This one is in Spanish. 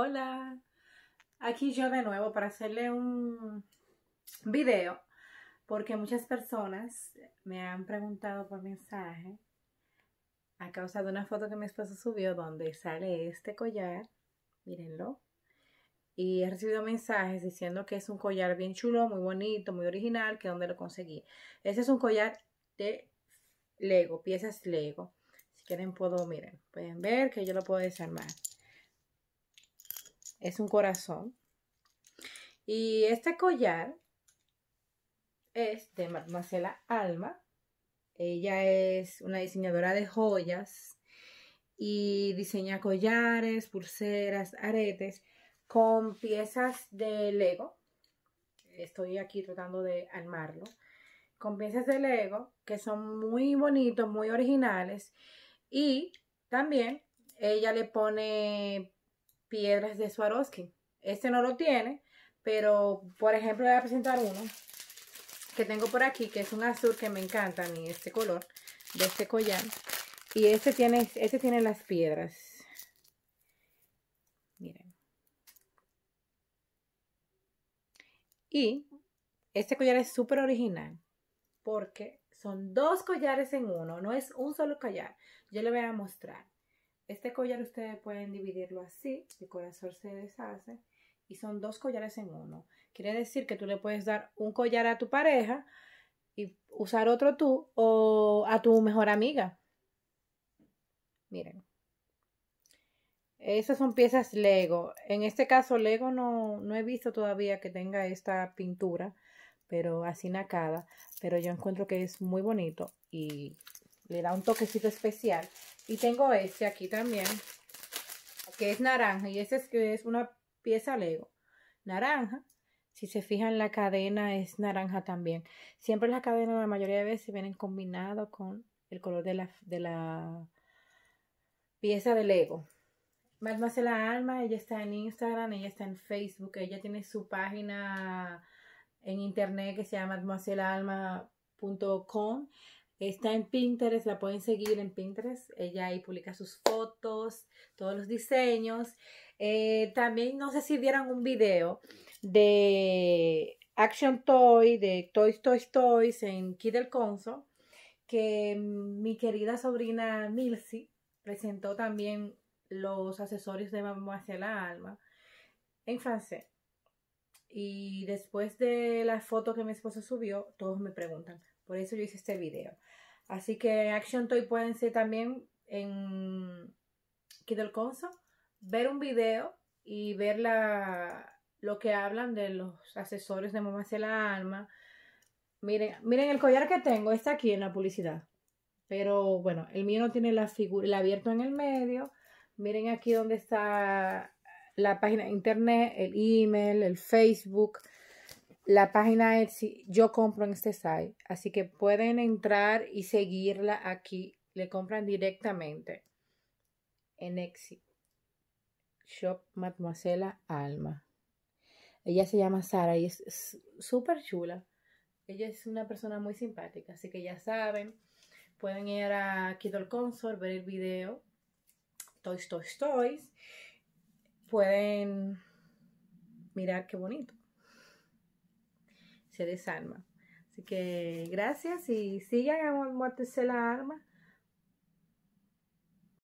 Hola, aquí yo de nuevo para hacerle un video porque muchas personas me han preguntado por mensaje a causa de una foto que mi esposo subió donde sale este collar, mírenlo, y he recibido mensajes diciendo que es un collar bien chulo, muy bonito, muy original, que donde lo conseguí. Este es un collar de Lego, piezas Lego. Si quieren puedo, miren, pueden ver que yo lo puedo desarmar es un corazón. Y este collar es de Marcela Alma. Ella es una diseñadora de joyas y diseña collares, pulseras, aretes con piezas de Lego. Estoy aquí tratando de armarlo. Con piezas de Lego que son muy bonitos, muy originales. Y también ella le pone piedras de Swarovski. Este no lo tiene, pero por ejemplo voy a presentar uno que tengo por aquí, que es un azul que me encanta a mí, este color de este collar. Y este tiene, este tiene las piedras. Miren. Y este collar es súper original porque son dos collares en uno, no es un solo collar. Yo le voy a mostrar. Este collar ustedes pueden dividirlo así, el corazón se deshace y son dos collares en uno. Quiere decir que tú le puedes dar un collar a tu pareja y usar otro tú o a tu mejor amiga. Miren. Esas son piezas Lego. En este caso Lego no, no he visto todavía que tenga esta pintura, pero así nacada. Pero yo encuentro que es muy bonito y le da un toquecito especial y tengo este aquí también, que es naranja. Y este es, que es una pieza Lego. Naranja. Si se fijan, la cadena es naranja también. Siempre las cadenas, la mayoría de veces, vienen combinado con el color de la, de la pieza de Lego. Mademoiselle Alma, ella está en Instagram, ella está en Facebook, ella tiene su página en internet que se llama mademoisellealma.com. Está en Pinterest, la pueden seguir en Pinterest. Ella ahí publica sus fotos, todos los diseños. Eh, también no sé si vieron un video de Action Toy, de Toys Toys Toys en Kid el Conso, que mi querida sobrina Milsi presentó también los accesorios de Mamá hacia la alma en francés. Y después de la foto que mi esposo subió, todos me preguntan, por eso yo hice este video. Así que Action Toy pueden ser también en el Console, ver un video y ver la, lo que hablan de los asesores de Mamá de la Alma. Miren, miren el collar que tengo, está aquí en la publicidad. Pero bueno, el mío no tiene la figura, el abierto en el medio. Miren aquí donde está la página de internet, el email, el Facebook. La página Etsy, yo compro en este site, así que pueden entrar y seguirla aquí. Le compran directamente en Etsy. Shop Mademoiselle Alma. Ella se llama Sara y es súper chula. Ella es una persona muy simpática, así que ya saben, pueden ir a Kidol Console, ver el video Toys Toys Toys. Pueden mirar qué bonito se desarma. Así que gracias y sigan a la arma.